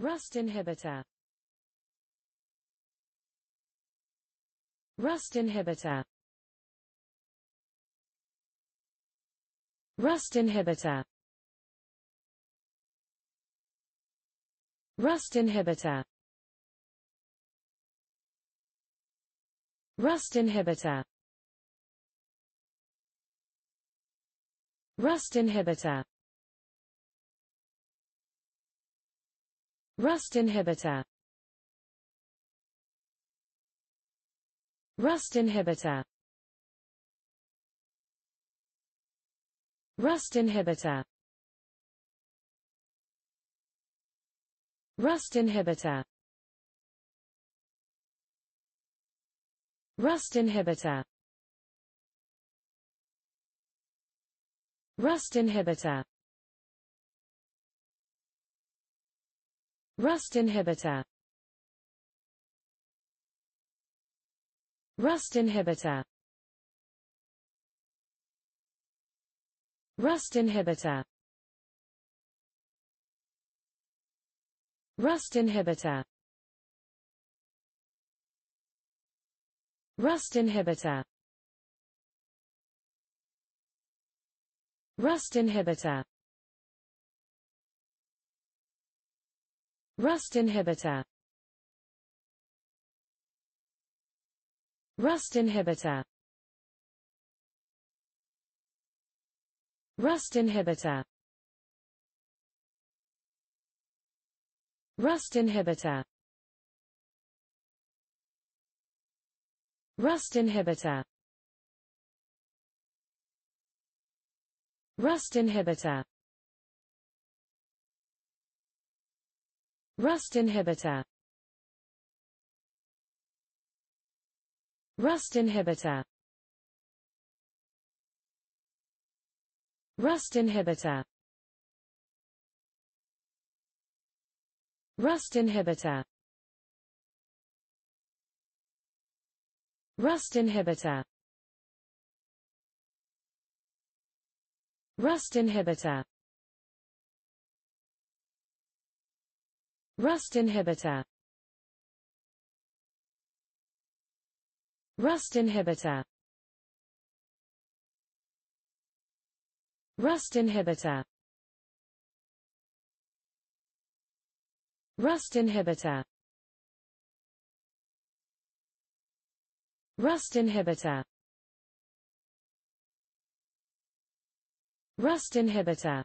Rust inhibitor Rust inhibitor Rust inhibitor Rust inhibitor Rust inhibitor Rust inhibitor Rust inhibitor Rust inhibitor Rust inhibitor Rust inhibitor Rust inhibitor Rust inhibitor Rust inhibitor Rust inhibitor Rust inhibitor Rust inhibitor Rust inhibitor Rust inhibitor Rust inhibitor Rust inhibitor Rust inhibitor Rust inhibitor Rust inhibitor Rust inhibitor Rust inhibitor Rust inhibitor Rust inhibitor Rust inhibitor Rust inhibitor Rust inhibitor Rust inhibitor Rust inhibitor Rust inhibitor Rust inhibitor Rust inhibitor Rust inhibitor